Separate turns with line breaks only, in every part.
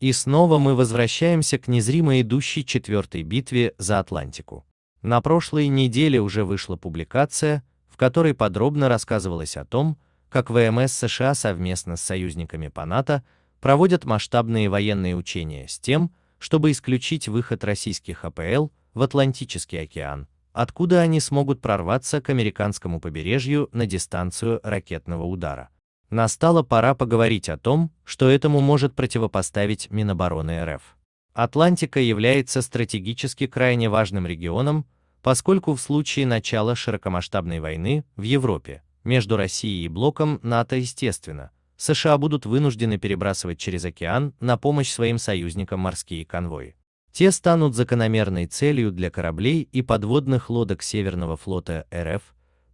И снова мы возвращаемся к незримо идущей четвертой битве за Атлантику. На прошлой неделе уже вышла публикация, в которой подробно рассказывалось о том, как ВМС США совместно с союзниками по НАТО проводят масштабные военные учения с тем, чтобы исключить выход российских АПЛ в Атлантический океан, откуда они смогут прорваться к американскому побережью на дистанцию ракетного удара. Настала пора поговорить о том, что этому может противопоставить Минобороны РФ. Атлантика является стратегически крайне важным регионом, поскольку в случае начала широкомасштабной войны в Европе между Россией и блоком НАТО, естественно, США будут вынуждены перебрасывать через океан на помощь своим союзникам морские конвои. Те станут закономерной целью для кораблей и подводных лодок Северного флота РФ,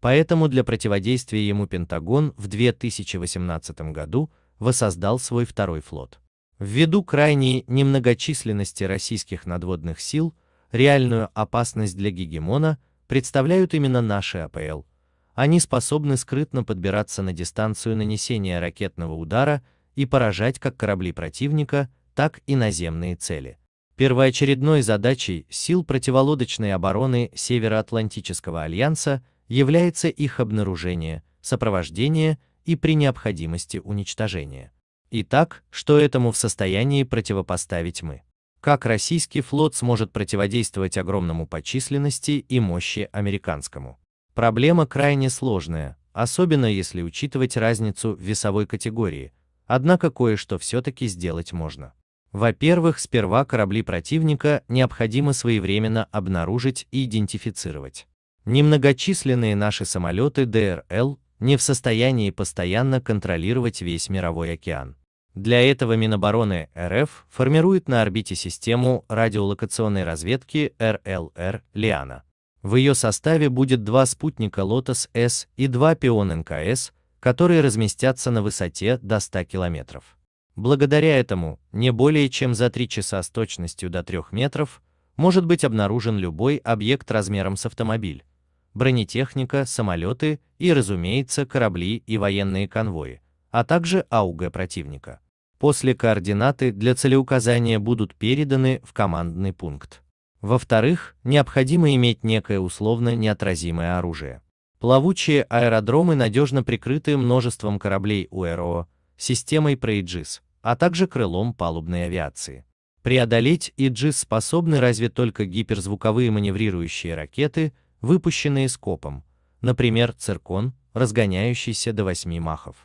Поэтому для противодействия ему Пентагон в 2018 году воссоздал свой второй флот. Ввиду крайней немногочисленности российских надводных сил, реальную опасность для гегемона представляют именно наши АПЛ. Они способны скрытно подбираться на дистанцию нанесения ракетного удара и поражать как корабли противника, так и наземные цели. Первоочередной задачей сил противолодочной обороны Североатлантического альянса – является их обнаружение, сопровождение и при необходимости уничтожение. Итак, что этому в состоянии противопоставить мы? Как российский флот сможет противодействовать огромному по численности и мощи американскому? Проблема крайне сложная, особенно если учитывать разницу в весовой категории, однако кое-что все-таки сделать можно. Во-первых, сперва корабли противника необходимо своевременно обнаружить и идентифицировать. Немногочисленные наши самолеты ДРЛ не в состоянии постоянно контролировать весь мировой океан. Для этого Минобороны РФ формирует на орбите систему радиолокационной разведки РЛР «Лиана». В ее составе будет два спутника «Лотос-С» и два «Пион НКС», которые разместятся на высоте до 100 километров. Благодаря этому, не более чем за 3 часа с точностью до 3 метров, может быть обнаружен любой объект размером с автомобиль, бронетехника, самолеты и, разумеется, корабли и военные конвои, а также АУГ противника. После координаты для целеуказания будут переданы в командный пункт. Во-вторых, необходимо иметь некое условно неотразимое оружие. Плавучие аэродромы надежно прикрыты множеством кораблей УРО, системой Проиджис, а также крылом палубной авиации. Преодолеть Иджис способны разве только гиперзвуковые маневрирующие ракеты – выпущенные скопом, например, циркон, разгоняющийся до 8 махов.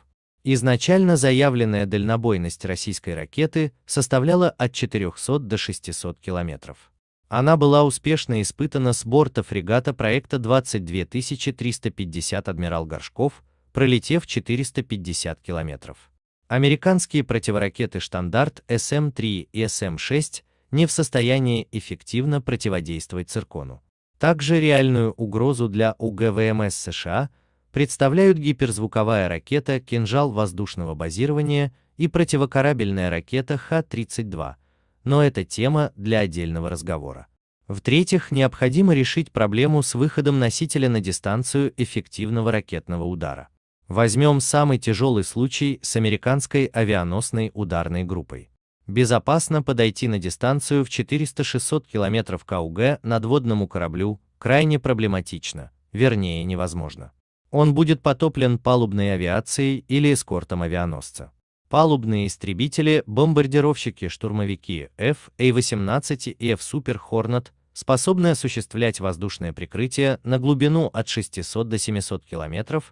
Изначально заявленная дальнобойность российской ракеты составляла от 400 до 600 километров. Она была успешно испытана с борта фрегата проекта 22350 «Адмирал Горшков», пролетев 450 километров. Американские противоракеты «Штандарт» СМ-3 эм и СМ-6 эм не в состоянии эффективно противодействовать циркону. Также реальную угрозу для УГВМС США представляют гиперзвуковая ракета «Кинжал воздушного базирования» и противокорабельная ракета Х-32, но это тема для отдельного разговора. В-третьих, необходимо решить проблему с выходом носителя на дистанцию эффективного ракетного удара. Возьмем самый тяжелый случай с американской авианосной ударной группой. Безопасно подойти на дистанцию в 400-600 км КУГ надводному кораблю крайне проблематично, вернее невозможно. Он будет потоплен палубной авиацией или эскортом авианосца. Палубные истребители, бомбардировщики, штурмовики F-A-18 и F-Super Hornet способны осуществлять воздушное прикрытие на глубину от 600 до 700 км,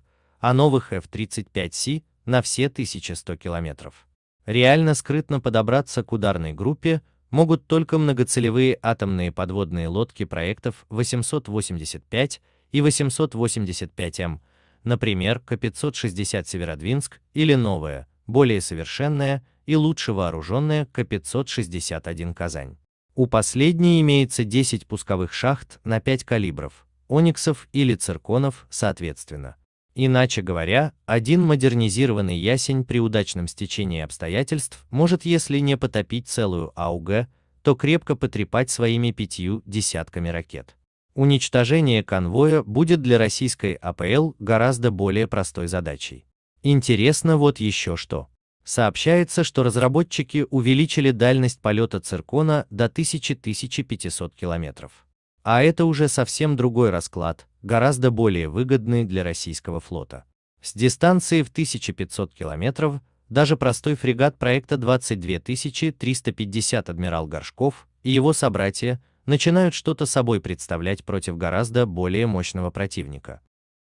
а новых F-35C на все 1100 километров. Реально скрытно подобраться к ударной группе могут только многоцелевые атомные подводные лодки проектов 885 и 885М, эм, например, К-560 Северодвинск или новая, более совершенная и лучше вооруженная К-561 Казань. У последней имеется 10 пусковых шахт на 5 калибров, ониксов или цирконов соответственно. Иначе говоря, один модернизированный ясень при удачном стечении обстоятельств может, если не потопить целую АУГ, то крепко потрепать своими пятью десятками ракет. Уничтожение конвоя будет для российской АПЛ гораздо более простой задачей. Интересно вот еще что. Сообщается, что разработчики увеличили дальность полета циркона до 1000-1500 километров. А это уже совсем другой расклад, гораздо более выгодный для российского флота. С дистанции в 1500 километров даже простой фрегат проекта 22350 «Адмирал Горшков» и его собратья начинают что-то собой представлять против гораздо более мощного противника.